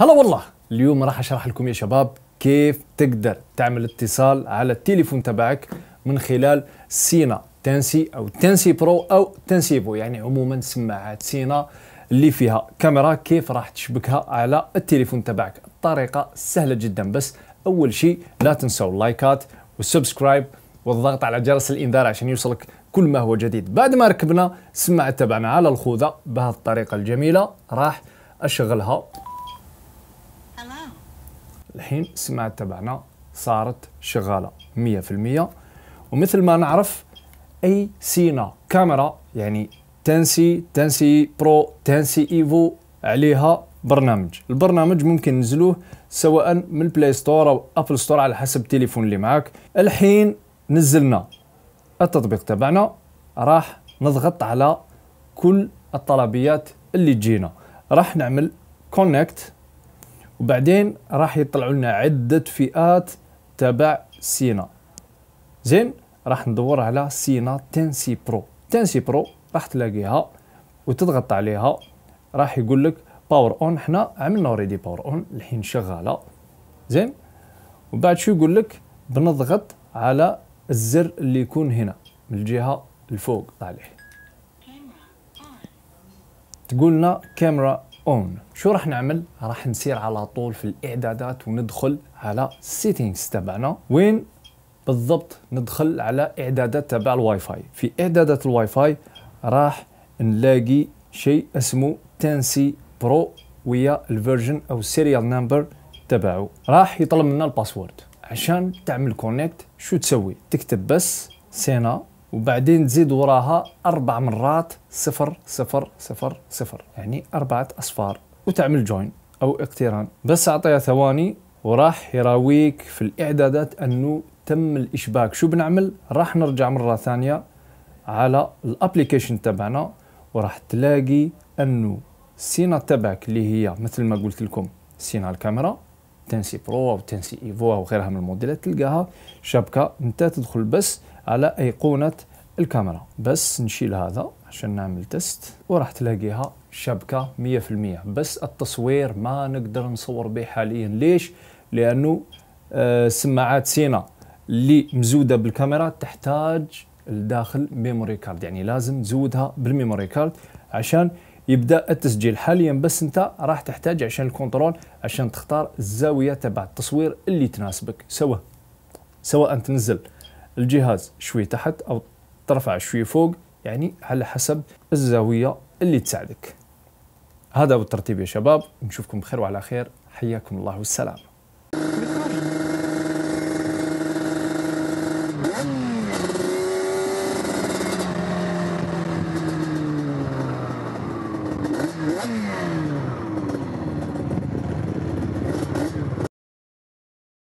هلا والله اليوم راح اشرح لكم يا شباب كيف تقدر تعمل اتصال على التليفون تبعك من خلال سينا تنسي او تنسي برو او تنسيبو يعني عموما سماعات سينا اللي فيها كاميرا كيف راح تشبكها على التليفون تبعك الطريقه سهله جدا بس اول شيء لا تنسوا اللايكات والسبسكرايب والضغط على جرس الانذار عشان يوصلك كل ما هو جديد بعد ما ركبنا السماعه تبعنا على الخوذه بهالطريقه الجميله راح اشغلها الحين السماعة تبعنا صارت شغالة 100% ومثل ما نعرف أي سينا كاميرا يعني تنسي تنسي برو تنسي ايفو عليها برنامج البرنامج ممكن ننزلوه سواء من البلاي ستور او ابل ستور على حسب التليفون اللي معك الحين نزلنا التطبيق تبعنا راح نضغط على كل الطلبيات اللي تجينا راح نعمل كونكت وبعدين راح يطلعوا لنا عده فئات تبع سينا زين راح ندور على سينا تنسي برو تنسي برو راح تلاقيها وتضغط عليها راح يقول لك باور اون حنا عملنا اوريدي باور اون الحين شغاله زين وبعد شو يقول لك بنضغط على الزر اللي يكون هنا من الجهه الفوق طالع تقولنا كاميرا اون شو راح نعمل راح نسير على طول في الاعدادات وندخل على سيتينجز تبعنا وين بالضبط ندخل على اعدادات تبع الواي فاي في اعدادات الواي فاي راح نلاقي شيء اسمه 10 برو ويا الفيرجن او السيريال نمبر تبعه راح يطلب منا الباسورد عشان تعمل كونكت شو تسوي تكتب بس سينا وبعدين تزيد وراها أربع مرات صفر صفر صفر صفر يعني أربعة أصفار وتعمل جوين أو اقتران بس أعطيها ثواني وراح يراويك في الإعدادات أنه تم الإشباك شو بنعمل؟ راح نرجع مرة ثانية على الابليكيشن تبعنا وراح تلاقي أنه السينا تبعك اللي هي مثل ما قلت لكم سينا الكاميرا تنسي برو أو تنسي إيفو أو غيرها من الموديلات تلقاها شبكة أنت تدخل بس على ايقونه الكاميرا بس نشيل هذا عشان نعمل تست وراح تلاقيها شبكه 100% بس التصوير ما نقدر نصور به حاليا ليش لانه آه، سماعات سينا اللي مزوده بالكاميرا تحتاج لداخل ميموري كارد يعني لازم تزودها بالميموري كارد عشان يبدا التسجيل حاليا بس انت راح تحتاج عشان الكنترول عشان تختار الزاويه تبع التصوير اللي تناسبك سواء سواء تنزل الجهاز شوي تحت أو ترفع شوي فوق يعني على حسب الزاوية اللي تساعدك هذا هو الترتيب يا شباب نشوفكم بخير وعلى خير حياكم الله والسلام Yeah.